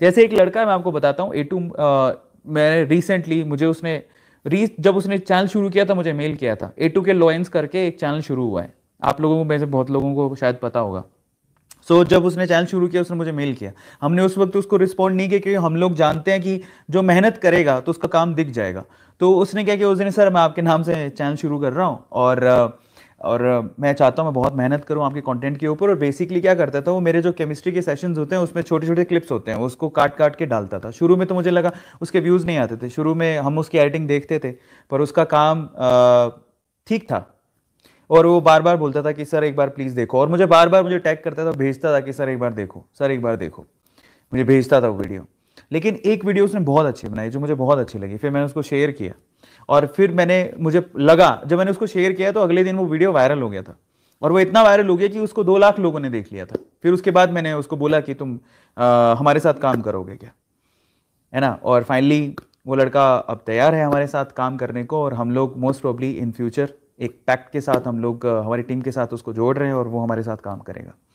जैसे एक लड़का है मैं आपको बताता हूँ ए टू मैंने रिसेंटली मुझे उसने री जब उसने चैनल शुरू किया था मुझे मेल किया था ए टू के लॉयंस करके एक चैनल शुरू हुआ है आप लोगों को में से बहुत लोगों को शायद पता होगा सो so, जब उसने चैनल शुरू किया उसने मुझे मेल किया हमने उस वक्त उसको रिस्पॉन्ड नहीं किया क्योंकि हम लोग जानते हैं कि जो मेहनत करेगा तो उसका काम दिख जाएगा तो उसने क्या किया उस दिन सर मैं आपके नाम से चैनल शुरू कर रहा हूँ और और मैं चाहता हूँ मैं बहुत मेहनत करूँ आपके कंटेंट के ऊपर और बेसिकली क्या करता था वो मेरे जो केमिस्ट्री के सेशंस होते हैं उसमें छोटे छोटे क्लिप्स होते हैं उसको काट काट के डालता था शुरू में तो मुझे लगा उसके व्यूज़ नहीं आते थे शुरू में हम उसकी एडिटिंग देखते थे पर उसका काम ठीक था और वो बार बार बोलता था कि सर एक बार प्लीज़ देखो और मुझे बार बार मुझे टैग करता था भेजता था कि सर एक बार देखो सर एक बार देखो मुझे भेजता था वो वीडियो लेकिन एक वीडियो उसने बहुत अच्छी बनाई जो मुझे बहुत अच्छी लगी फिर मैंने उसको शेयर किया और फिर मैंने मुझे लगा जब मैंने उसको शेयर किया तो अगले दिन वो वीडियो वायरल हो गया था और वो इतना वायरल हो गया कि उसको दो लाख लोगों ने देख लिया था फिर उसके बाद मैंने उसको बोला कि तुम आ, हमारे साथ काम करोगे क्या है ना और फाइनली वो लड़का अब तैयार है हमारे साथ काम करने को और हम लोग मोस्ट प्रोबली इन फ्यूचर एक पैक्ट के साथ हम लोग हमारी टीम के साथ उसको जोड़ रहे हैं और वो हमारे साथ काम करेगा